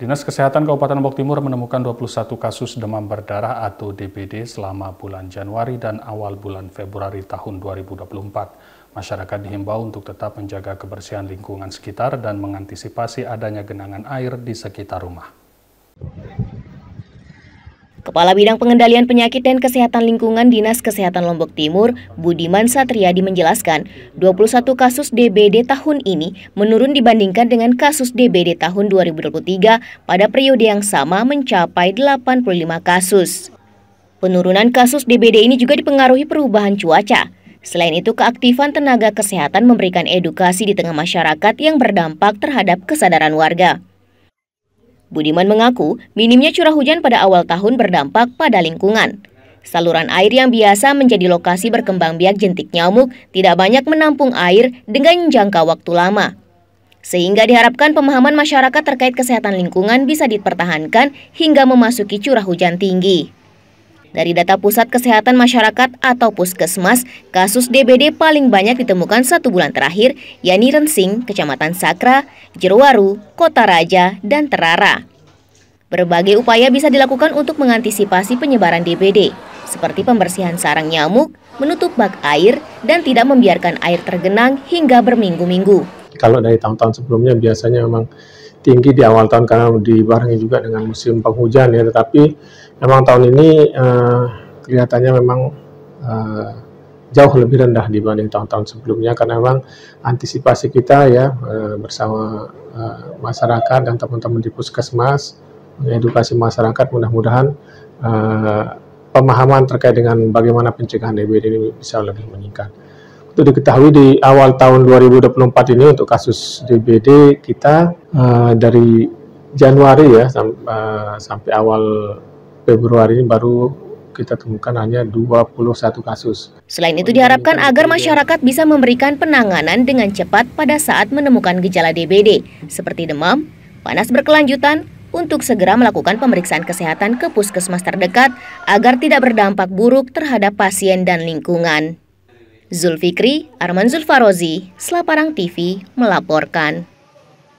Dinas Kesehatan Kabupaten Lombok Timur menemukan 21 kasus demam berdarah atau DBD selama bulan Januari dan awal bulan Februari tahun 2024. Masyarakat dihimbau untuk tetap menjaga kebersihan lingkungan sekitar dan mengantisipasi adanya genangan air di sekitar rumah. Kepala Bidang Pengendalian Penyakit dan Kesehatan Lingkungan Dinas Kesehatan Lombok Timur, Budiman Satriadi menjelaskan, 21 kasus DBD tahun ini menurun dibandingkan dengan kasus DBD tahun 2023 pada periode yang sama mencapai 85 kasus. Penurunan kasus DBD ini juga dipengaruhi perubahan cuaca. Selain itu, keaktifan tenaga kesehatan memberikan edukasi di tengah masyarakat yang berdampak terhadap kesadaran warga. Budiman mengaku minimnya curah hujan pada awal tahun berdampak pada lingkungan. Saluran air yang biasa menjadi lokasi berkembang biak jentik nyamuk tidak banyak menampung air dengan jangka waktu lama. Sehingga diharapkan pemahaman masyarakat terkait kesehatan lingkungan bisa dipertahankan hingga memasuki curah hujan tinggi. Dari data Pusat Kesehatan Masyarakat atau Puskesmas, kasus DBD paling banyak ditemukan satu bulan terakhir, yakni Rensing, Kecamatan Sakra, Jeruwaru, Kota Raja, dan Terara. Berbagai upaya bisa dilakukan untuk mengantisipasi penyebaran DBD, seperti pembersihan sarang nyamuk, menutup bak air, dan tidak membiarkan air tergenang hingga berminggu-minggu. Kalau dari tahun-tahun sebelumnya biasanya memang tinggi di awal tahun karena dibarengi juga dengan musim penghujan ya, tetapi memang tahun ini uh, kelihatannya memang uh, jauh lebih rendah dibanding tahun-tahun sebelumnya karena memang antisipasi kita ya uh, bersama uh, masyarakat dan teman-teman di puskesmas mengedukasi masyarakat mudah-mudahan uh, pemahaman terkait dengan bagaimana pencegahan DBD ini bisa lebih meningkat. Untuk diketahui di awal tahun 2024 ini untuk kasus DBD kita uh, dari Januari ya sam uh, sampai awal Februari baru kita temukan hanya 21 kasus. Selain itu diharapkan agar masyarakat bisa memberikan penanganan dengan cepat pada saat menemukan gejala DBD seperti demam, panas berkelanjutan, untuk segera melakukan pemeriksaan kesehatan ke puskesmas terdekat agar tidak berdampak buruk terhadap pasien dan lingkungan. Zulfikri, Arman Zulfarozi, Selaparang TV melaporkan.